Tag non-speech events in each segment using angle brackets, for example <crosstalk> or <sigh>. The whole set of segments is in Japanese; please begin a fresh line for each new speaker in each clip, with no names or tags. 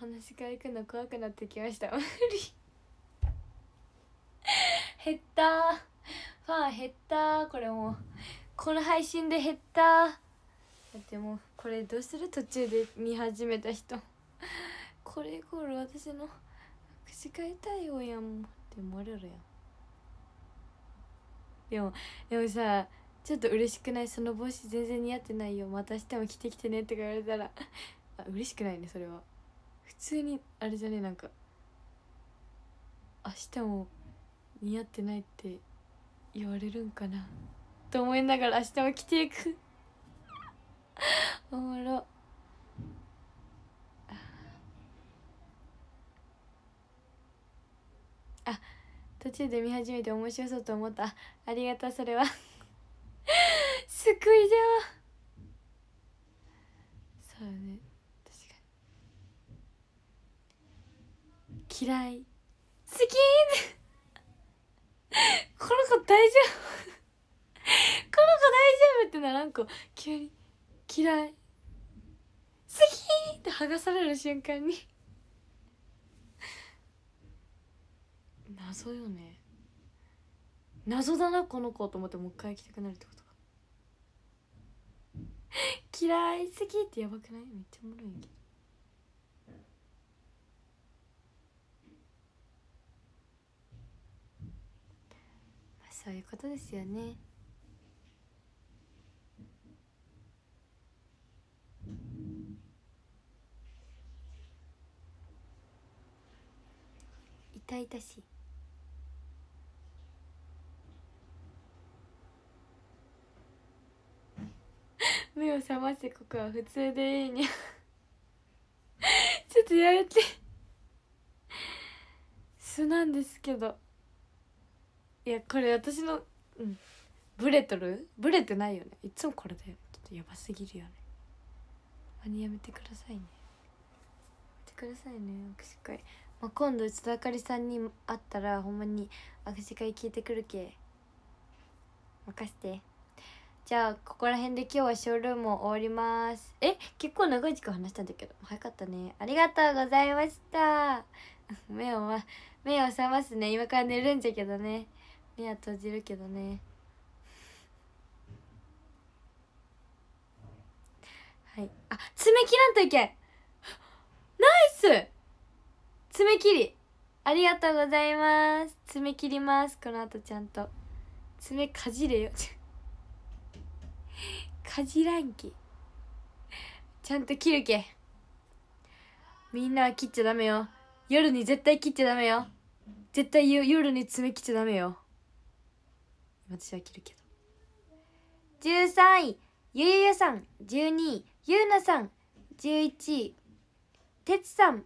話会行くの怖くなってきました無理減ったファン減ったこれもうこの配信で減っただってもうこれどうする途中で見始めた人これイコール私の口変えたいよやんって思われるやんでもでもさちょっと嬉しくないその帽子全然似合ってないよまたしても着てきてねって言われたらあ嬉しくないねそれは普通にあれじゃねなんか明日も似合ってないって言われるんかなと思いながら明日も着ていく <laughs> おもろあ途中で見始めて面白そうと思ったありがとうそれは嫌い好きこの子大丈夫この子大丈夫ってならんこ急に嫌い好きって剥がされる瞬間に謎よね謎だなこの子と思ってもう一回行きたくなるってことか嫌いすきってやばくないめっちゃおもろいけどそういうことですよね
痛々しい
<laughs> 目を覚ますここは普通でいいにゃ <laughs> ちょっとやめて <laughs> 素なんですけどいやこれ私のうんブレとるブレてないよねいつもこれだよちょっとやばすぎるよねあにやめてくださいねやめてくださいね握手会、
まあ、今度津田あかりさんに会ったらほんまに握手会聞いてくるけ任せてじゃあここら辺で今日はショールームを終わりますえ結構長い時間話したんだけど早かったねありがとうございました <laughs> 目を、ま、目を覚ますね今から寝るんじゃけどね目は閉じる
けどねはいあ爪切らんといけナイス爪切りありがとうございます爪切りますこの後ちゃんと爪かじれよ <laughs> かじらんきちゃんと切るけみんな切っちゃダメよ夜に絶対切っちゃダメよ絶対夜に爪切っちゃダメよ私は着るけ
ど13位ゆゆゆさん12位ゆうなさん11位てつさん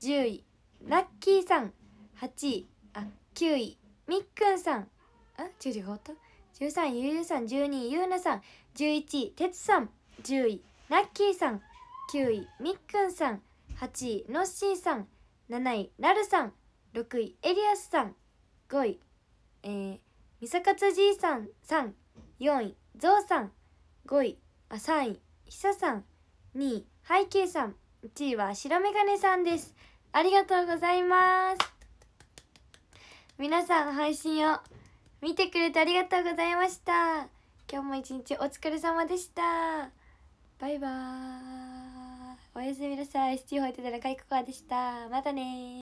10位ラッキーさん8位あ9位みっくんさんあ10位変わった13位ゆゆさん12位ゆうなさん11位てつさん10位ラッキーさん9位みっくんさん8位のっしーさん7位なるさん6位エリアスさん5位えー、みさかつじいさん3、4位、ぞうさん、5位、あ、3位、ひささん、2位、はいけいさん、1位は白メガネさんです。ありがとうございます。皆さん配信を見てくれてありがとうございました。今日も一日お疲れ様でした。バイバーイ。おやすみなさい。シチューホイトでのかいここでした。またね